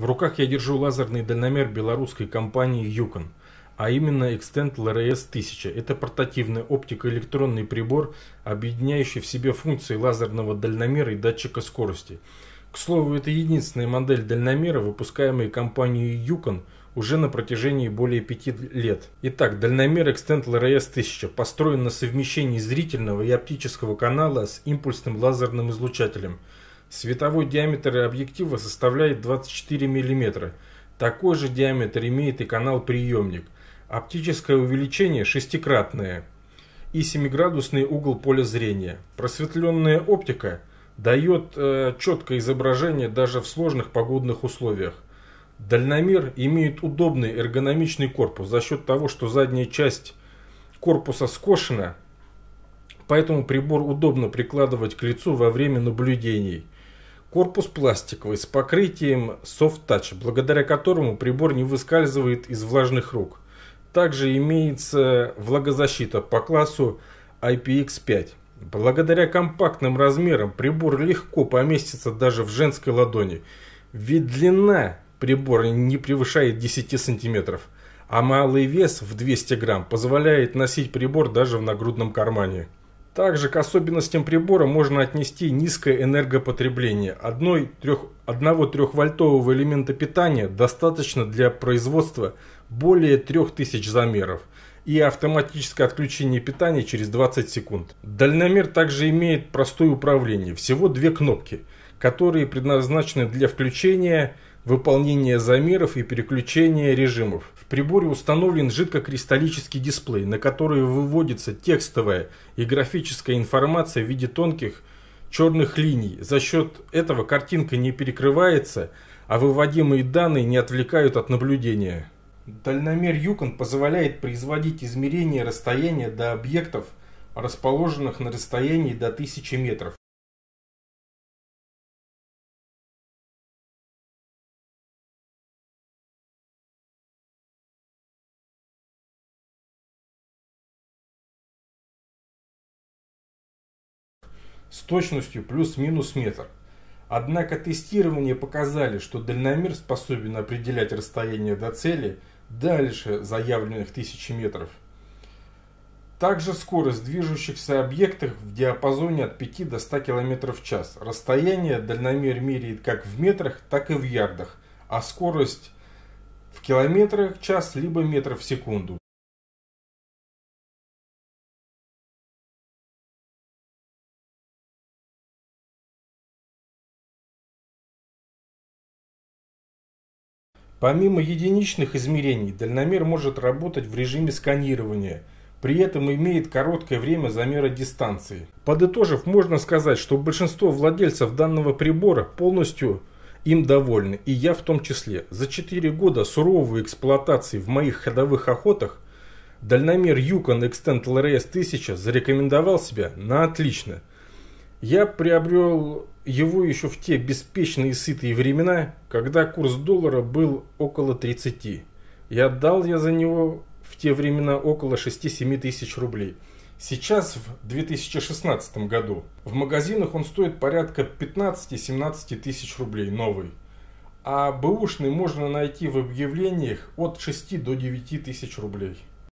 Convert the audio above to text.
В руках я держу лазерный дальномер белорусской компании «Юкон», а именно Extend LRS-1000. Это портативный оптико-электронный прибор, объединяющий в себе функции лазерного дальномера и датчика скорости. К слову, это единственная модель дальномера, выпускаемая компанией «Юкон», уже на протяжении более пяти лет. Итак, дальномер Extend LRS 1000 построен на совмещении зрительного и оптического канала с импульсным лазерным излучателем – Световой диаметр объектива составляет 24 мм. Такой же диаметр имеет и канал-приемник. Оптическое увеличение шестикратное и 7-градусный угол поля зрения. Просветленная оптика дает э, четкое изображение даже в сложных погодных условиях. Дальномер имеет удобный эргономичный корпус за счет того, что задняя часть корпуса скошена, поэтому прибор удобно прикладывать к лицу во время наблюдений – Корпус пластиковый с покрытием Soft Touch, благодаря которому прибор не выскальзывает из влажных рук. Также имеется влагозащита по классу IPX5. Благодаря компактным размерам прибор легко поместится даже в женской ладони, ведь длина прибора не превышает 10 сантиметров, а малый вес в 200 грамм позволяет носить прибор даже в нагрудном кармане. Также к особенностям прибора можно отнести низкое энергопотребление. 1-3 вольтового элемента питания достаточно для производства более 3000 замеров и автоматическое отключение питания через 20 секунд. Дальномер также имеет простое управление, всего две кнопки, которые предназначены для включения и выполнение замеров и переключение режимов. В приборе установлен жидкокристаллический дисплей, на который выводится текстовая и графическая информация в виде тонких черных линий. За счет этого картинка не перекрывается, а выводимые данные не отвлекают от наблюдения. Дальномер Юкон позволяет производить измерение расстояния до объектов, расположенных на расстоянии до 1000 метров. с точностью плюс-минус метр. Однако тестирования показали, что дальномер способен определять расстояние до цели дальше заявленных тысячи метров. Также скорость движущихся объектов в диапазоне от 5 до 100 км в час. Расстояние дальномер меряет как в метрах, так и в ярдах, а скорость в километрах в час либо метров в секунду. Помимо единичных измерений, дальномер может работать в режиме сканирования, при этом имеет короткое время замера дистанции. Подытожив, можно сказать, что большинство владельцев данного прибора полностью им довольны, и я в том числе. За 4 года суровой эксплуатации в моих ходовых охотах дальномер Yukon Extend LRS 1000 зарекомендовал себя на отлично – я приобрел его еще в те беспечные и сытые времена, когда курс доллара был около 30. И отдал я за него в те времена около 6-7 тысяч рублей. Сейчас, в 2016 году, в магазинах он стоит порядка 15-17 тысяч рублей новый. А бэушный можно найти в объявлениях от 6 до 9 тысяч рублей.